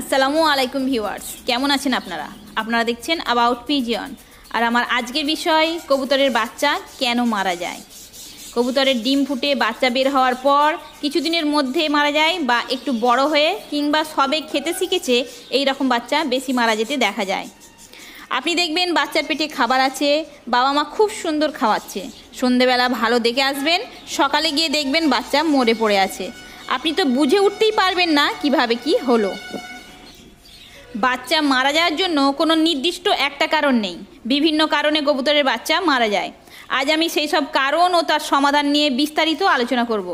আসসালামু আলাইকুম ভিউয়ার্স কেমন আছেন আপনারা আপনারা দেখছেন অ্যাবাউট পিজিয়ন আর আমার আজকের বিষয় কবুতরের বাচ্চা কেন মারা যায় কবুতরের ডিম ফুটে বাচ্চা বের হওয়ার পর কিছুদিনের মধ্যে মারা যায় বা একটু বড় হয়ে কিংবা সবে খেতে শিখেছে এই রকম বাচ্চা বেশি মারা যেতে দেখা যায় আপনি দেখবেন বাচ্চার পেটে খাবার আছে বাবা মা খুব সুন্দর খাওয়াচ্ছে সন্ধেবেলা ভালো দেখে আসবেন সকালে গিয়ে দেখবেন বাচ্চা মরে পড়ে আছে আপনি তো বুঝে উঠতেই পারবেন না কিভাবে কি হলো বাচ্চা মারা যাওয়ার জন্য কোনো নির্দিষ্ট একটা কারণ নেই বিভিন্ন কারণে কবুতরের বাচ্চা মারা যায় আজ আমি সেই সব কারণ ও তার সমাধান নিয়ে বিস্তারিত আলোচনা করব।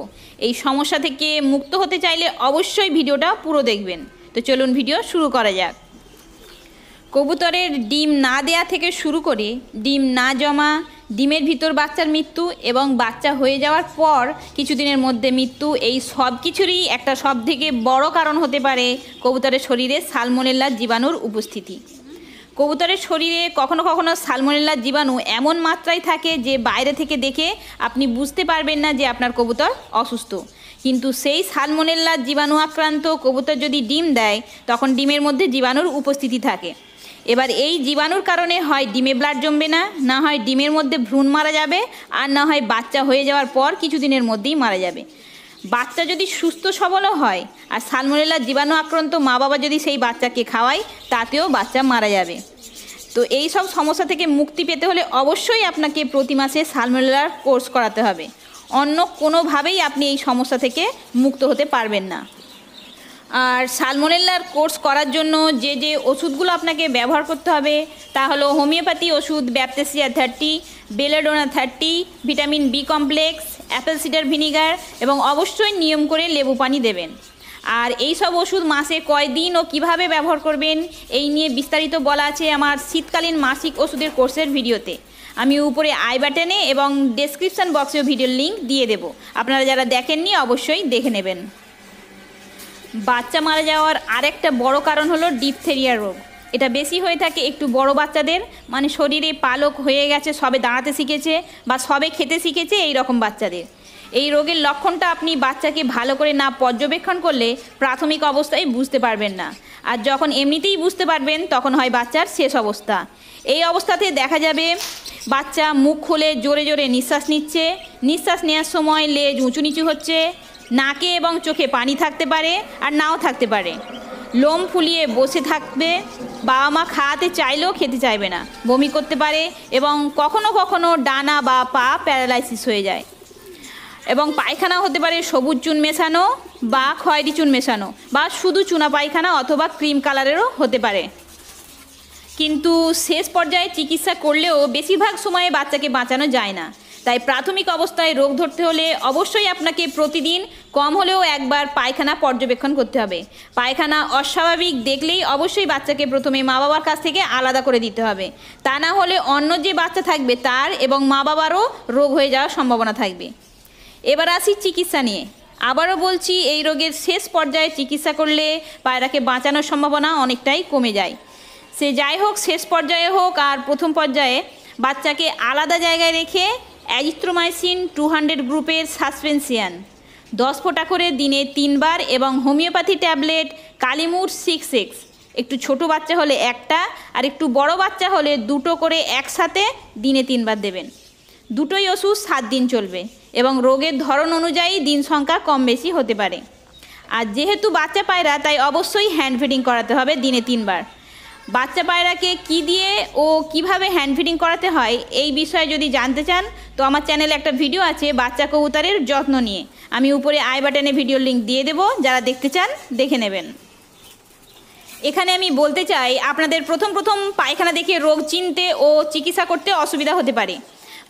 এই সমস্যা থেকে মুক্ত হতে চাইলে অবশ্যই ভিডিওটা পুরো দেখবেন তো চলুন ভিডিও শুরু করা যাক কবুতরের ডিম না দেয়া থেকে শুরু করে ডিম না জমা ডিমের ভিতর বাচ্চার মৃত্যু এবং বাচ্চা হয়ে যাওয়ার পর কিছুদিনের মধ্যে মৃত্যু এই সব কিছুরই একটা সব থেকে বড় কারণ হতে পারে কবুতরের শরীরে সালমোনেল্লা জীবাণুর উপস্থিতি কবুতরের শরীরে কখনো কখনো সালমোনেল্লা জীবাণু এমন মাত্রায় থাকে যে বাইরে থেকে দেখে আপনি বুঝতে পারবেন না যে আপনার কবুতর অসুস্থ কিন্তু সেই সালমোনেল্লা জীবাণু আক্রান্ত কবুতর যদি ডিম দেয় তখন ডিমের মধ্যে জীবাণুর উপস্থিতি থাকে এবার এই জীবাণুর কারণে হয় ডিমে ব্লাড জমবে না না হয় ডিমের মধ্যে ভ্রূণ মারা যাবে আর না হয় বাচ্চা হয়ে যাওয়ার পর কিছুদিনের মধ্যেই মারা যাবে বাচ্চা যদি সুস্থ সবলও হয় আর সালমোনেলা জীবাণু আক্রান্ত মা বাবা যদি সেই বাচ্চাকে খাওয়ায় তাতেও বাচ্চা মারা যাবে তো এই সব সমস্যা থেকে মুক্তি পেতে হলে অবশ্যই আপনাকে প্রতি মাসে সালমোনেলার কোর্স করাতে হবে অন্য কোনোভাবেই আপনি এই সমস্যা থেকে মুক্ত হতে পারবেন না আর সালমোনেল্লার কোর্স করার জন্য যে যে ওষুধগুলো আপনাকে ব্যবহার করতে হবে তা হলো হোমিওপ্যাথি ওষুধ baptisia thirty belladonna thirty vitamin B complex apple cider vinegar এবং অবশ্যই নিয়ম করে লেবু পানি দেবেন আর এই সব ওষুধ মাসে কয়দিন ও কিভাবে ব্যবহার করবেন এই নিয়ে বিস্তারিত বলা আছে আমার শীতকালীন মাসিক ওষুধের কোর্সের ভিডিওতে আমি উপরে আই বাটনে এবং ডেসক্রিপশান বক্সেও ভিডিওর লিঙ্ক দিয়ে দেব আপনারা যারা দেখেননি অবশ্যই দেখে নেবেন বাচ্চা মারা যাওয়ার আরেকটা বড় কারণ হলো ডিপথেরিয়া রোগ এটা বেশি হয়ে থাকে একটু বড় বাচ্চাদের মানে শরীরে পালক হয়ে গেছে সবে দাঁড়াতে শিখেছে বা সবে খেতে শিখেছে এই রকম বাচ্চাদের এই রোগের লক্ষণটা আপনি বাচ্চাকে ভালো করে না পর্যবেক্ষণ করলে প্রাথমিক অবস্থায় বুঝতে পারবেন না আর যখন এমনিতেই বুঝতে পারবেন তখন হয় বাচ্চার শেষ অবস্থা এই অবস্থাতে দেখা যাবে বাচ্চা মুখ খুলে জোরে জোরে নিঃশ্বাস নিচ্ছে নিঃশ্বাস নেওয়ার সময় লেজ উঁচু নিচু হচ্ছে নাকে এবং চোখে পানি থাকতে পারে আর নাও থাকতে পারে লোম ফুলিয়ে বসে থাকবে বাবা মা খাওয়াতে চাইলেও খেতে চাইবে না বমি করতে পারে এবং কখনো কখনো ডানা বা পা প্যারালাইসিস হয়ে যায় এবং পায়খানা হতে পারে সবুজ চুন মেশানো বা খয়েরি চুন মেশানো বা শুধু চুনা পায়খানা অথবা ক্রিম কালারেরও হতে পারে কিন্তু শেষ পর্যায়ে চিকিৎসা করলেও বেশিরভাগ সময়ে বাচ্চাকে বাঁচানো যায় না তাই প্রাথমিক অবস্থায় রোগ ধরতে হলে অবশ্যই আপনাকে প্রতিদিন কম হলেও একবার পায়খানা পর্যবেক্ষণ করতে হবে পায়খানা অস্বাভাবিক দেখলেই অবশ্যই বাচ্চাকে প্রথমে মা বাবার কাছ থেকে আলাদা করে দিতে হবে তা না হলে অন্য যে বাচ্চা থাকবে তার এবং মা বাবারও রোগ হয়ে যাওয়ার সম্ভাবনা থাকবে এবার আসি চিকিৎসা নিয়ে আবারও বলছি এই রোগের শেষ পর্যায়ে চিকিৎসা করলে পায়রাকে বাঁচানোর সম্ভাবনা অনেকটাই কমে যায় সে যাই হোক শেষ পর্যায়ে হোক আর প্রথম পর্যায়ে বাচ্চাকে আলাদা জায়গায় রেখে অ্যাজিথ্রোমাইসিন টু হান্ড্রেড গ্রুপের সাসপেনশিয়ান দশ ফোঁটা করে দিনে তিনবার এবং homeopathy tablet kali mur six X একটু ছোট বাচ্চা হলে একটা আর একটু বড় বাচ্চা হলে দুটো করে একসাথে দিনে তিনবার দেবেন দুটোই ওষুধ সাত দিন চলবে এবং রোগের ধরন অনুযায়ী দিন সংখ্যা কম বেশি হতে পারে আর যেহেতু বাচ্চা পায়রা তাই অবশ্যই হ্যান্ড ফিডিং করাতে হবে দিনে তিনবার বাচ্চা পায়রাকে কি দিয়ে ও কিভাবে হ্যান্ড ফিডিং করাতে হয় এই বিষয়ে যদি জানতে চান তো আমার চ্যানেলে একটা ভিডিও আছে বাচ্চা কবুতারের যত্ন নিয়ে আমি উপরে আই বাটনে ভিডিওর লিঙ্ক দিয়ে দেব যারা দেখতে চান দেখে নেবেন এখানে আমি বলতে চাই আপনাদের প্রথম প্রথম পায়খানা দেখে রোগ চিনতে ও চিকিৎসা করতে অসুবিধা হতে পারে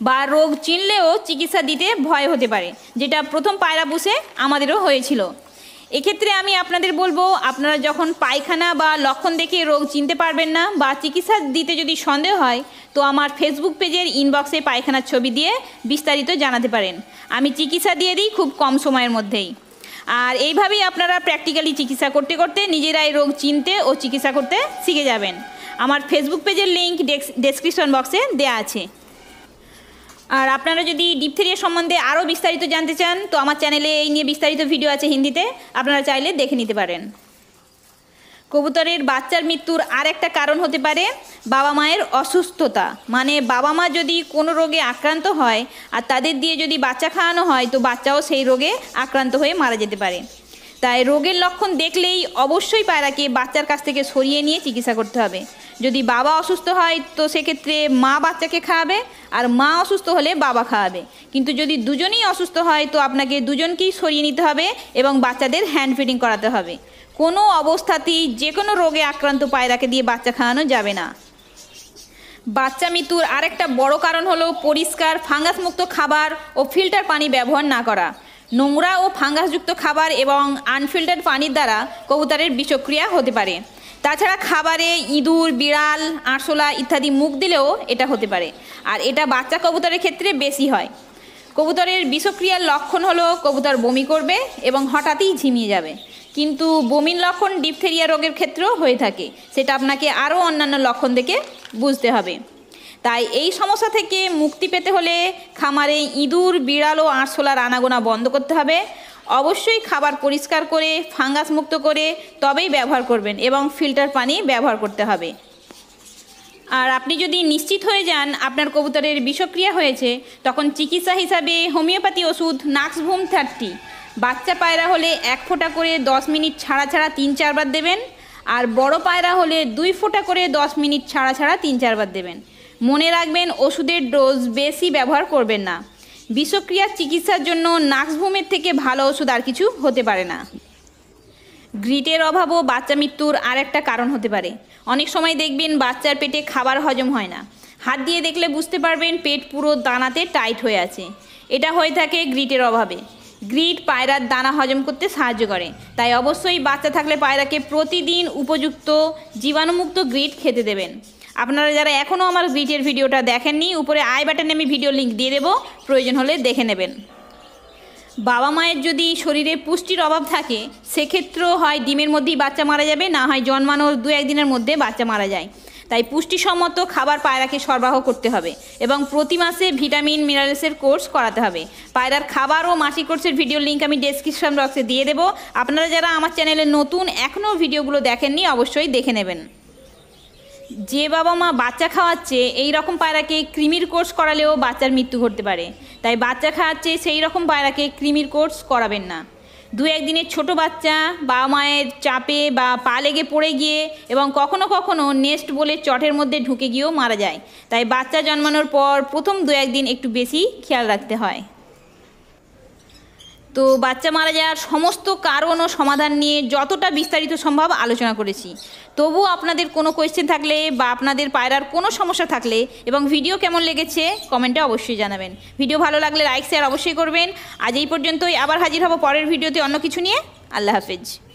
বা রোগ চিনলেও চিকিৎসা দিতে ভয় হতে পারে যেটা প্রথম পায়রা বুসে আমাদেরও হয়েছিল এক্ষেত্রে আমি আপনাদের বলবো আপনারা যখন পায়খানা বা লক্ষণ দেখে রোগ চিনতে পারবেন না বা চিকিৎসা দিতে যদি সন্দেহ হয় তো আমার ফেসবুক পেজের ইনবক্সে পায়খানার ছবি দিয়ে বিস্তারিত জানাতে পারেন আমি চিকিৎসা দিয়ে দিই খুব কম সময়ের মধ্যেই আর এইভাবেই আপনারা প্র্যাকটিক্যালি চিকিৎসা করতে করতে নিজেরাই রোগ চিনতে ও চিকিৎসা করতে শিখে যাবেন আমার ফেসবুক পেজের লিঙ্ক ডেসক্রিপশন বক্সে দেয়া আছে আর আপনারা যদি ডিপথেরিয়া সম্বন্ধে আরও বিস্তারিত জানতে চান তো আমার চ্যানেলে এই নিয়ে বিস্তারিত ভিডিও আছে হিন্দিতে আপনারা চাইলে দেখে নিতে পারেন কবুতরের বাচ্চার মৃত্যুর আর একটা কারণ হতে পারে বাবা মায়ের অসুস্থতা মানে বাবা মা যদি কোনো রোগে আক্রান্ত হয় আর তাদের দিয়ে যদি বাচ্চা খাওয়ানো হয় তো বাচ্চাও সেই রোগে আক্রান্ত হয়ে মারা যেতে পারে তাই রোগের লক্ষণ দেখলেই অবশ্যই পায়রাকে বাচ্চার কাছ থেকে সরিয়ে নিয়ে চিকিৎসা করতে হবে যদি বাবা অসুস্থ হয় তো সেক্ষেত্রে মা বাচ্চাকে খাওয়াবে আর মা অসুস্থ হলে বাবা খাওয়াবে কিন্তু যদি দুজনেই অসুস্থ হয় তো আপনাকে দুজনকেই সরিয়ে নিতে হবে এবং বাচ্চাদের হ্যান্ড ফিডিং করাতে হবে কোনো অবস্থাতেই যে কোনো রোগে আক্রান্ত পায়রাকে দিয়ে বাচ্চা খাওয়ানো যাবে না বাচ্চা মৃত্যুর আরেকটা বড় কারণ হলো পরিষ্কার ফাঙ্গাসমুক্ত খাবার ও ফিল্টার পানি ব্যবহার না করা নোংরা ও ফাঙ্গাসযুক্ত খাবার এবং আনফিল্টার্ড পানির দ্বারা কবুতরের বিষক্রিয়া হতে পারে তাছাড়া খাবারে ইঁদুর বিড়াল আরশোলা ইত্যাদি মুখ দিলেও এটা হতে পারে আর এটা বাচ্চা কবুতরের ক্ষেত্রে বেশি হয় কবুতরের বিষক্রিয়ার লক্ষণ হলো কবুতর বমি করবে এবং হঠাৎই ঝিমিয়ে যাবে কিন্তু বমির লক্ষণ ডিপথেরিয়া রোগের ক্ষেত্রেও হয়ে থাকে সেটা আপনাকে আরও অন্যান্য লক্ষণ দেখে বুঝতে হবে তাই এই সমস্যা থেকে মুক্তি পেতে হলে খামারে ইঁদুর বিড়াল ও আরশোলার আনাগোনা বন্ধ করতে হবে অবশ্যই খাবার পরিষ্কার করে ফাঙ্গাস মুক্ত করে তবেই ব্যবহার করবেন এবং ফিল্টার পানি ব্যবহার করতে হবে আর আপনি যদি নিশ্চিত হয়ে যান আপনার কবুতরের বিষক্রিয়া হয়েছে তখন চিকিৎসা হিসাবে হোমিওপ্যাথি ওষুধ নাক্সভুম থার্টি বাচ্চা পায়রা হলে এক ফোঁটা করে 10 মিনিট ছাড়া ছাড়া তিন চারবার দেবেন আর বড় পায়রা হলে দুই ফোঁটা করে 10 মিনিট ছাড়া ছাড়া তিন চারবার দেবেন মনে রাখবেন ওষুধের ডোজ বেশি ব্যবহার করবেন না বিষক্রিয়ার চিকিৎসার জন্য নাক্সভূমের থেকে ভালো ওষুধ আর কিছু হতে পারে না গ্রিটের অভাবও বাচ্চা মৃত্যুর আর একটা কারণ হতে পারে অনেক সময় দেখবেন বাচ্চার পেটে খাবার হজম হয় না হাত দিয়ে দেখলে বুঝতে পারবেন পেট পুরো দানাতে টাইট হয়ে আছে এটা হয়ে থাকে গ্রিটের অভাবে গ্রিট পায়রার দানা হজম করতে সাহায্য করে তাই অবশ্যই বাচ্চা থাকলে পায়রাকে প্রতিদিন উপযুক্ত জীবাণুমুক্ত গ্রিট খেতে দেবেন আপনারা যারা এখনও আমার গ্রিটের ভিডিওটা দেখেননি উপরে আই বাটনে আমি ভিডিও লিঙ্ক দিয়ে দেবো প্রয়োজন হলে দেখে নেবেন বাবা মায়ের যদি শরীরে পুষ্টির অভাব থাকে সেক্ষেত্রেও হয় ডিমের মধ্যেই বাচ্চা মারা যাবে না হয় জন্মানোর দু একদিনের মধ্যে বাচ্চা মারা যায় তাই পুষ্টিসম্মত খাবার পায়রাকে সরবরাহ করতে হবে এবং প্রতি মাসে ভিটামিন মিনারেলসের কোর্স করাতে হবে পায়রার খাবার ও মাসিক কোর্সের ভিডিও লিঙ্ক আমি ডেসক্রিপশন বক্সে দিয়ে দেবো আপনারা যারা আমার চ্যানেলে নতুন এখনও ভিডিওগুলো দেখেননি অবশ্যই দেখে নেবেন যে বাবা মা বাচ্চা খাওয়াচ্ছে এই রকম পায়রাকে কৃমির কোর্স করালেও বাচ্চার মৃত্যু ঘটতে পারে তাই বাচ্চা খাওয়াচ্ছে সেই রকম পায়রাকে কৃমির কোর্স করাবেন না দু একদিনের ছোট বাচ্চা বাবা মায়ের চাপে বা পা লেগে পড়ে গিয়ে এবং কখনো কখনো নেস্ট বলে চটের মধ্যে ঢুকে গিয়েও মারা যায় তাই বাচ্চা জন্মানোর পর প্রথম দু একদিন একটু বেশি খেয়াল রাখতে হয় তো বাচ্চা মারা যাওয়ার সমস্ত কারণ ও সমাধান নিয়ে যতটা বিস্তারিত সম্ভব আলোচনা করেছি তবুও আপনাদের কোনো কোয়েশ্চেন থাকলে বা আপনাদের পায়রার কোনো সমস্যা থাকলে এবং ভিডিও কেমন লেগেছে কমেন্টে অবশ্যই জানাবেন ভিডিও ভালো লাগলে লাইক শেয়ার অবশ্যই করবেন আজ এই পর্যন্তই আবার হাজির হব পরের ভিডিওতে অন্য কিছু নিয়ে আল্লাহ হাফেজ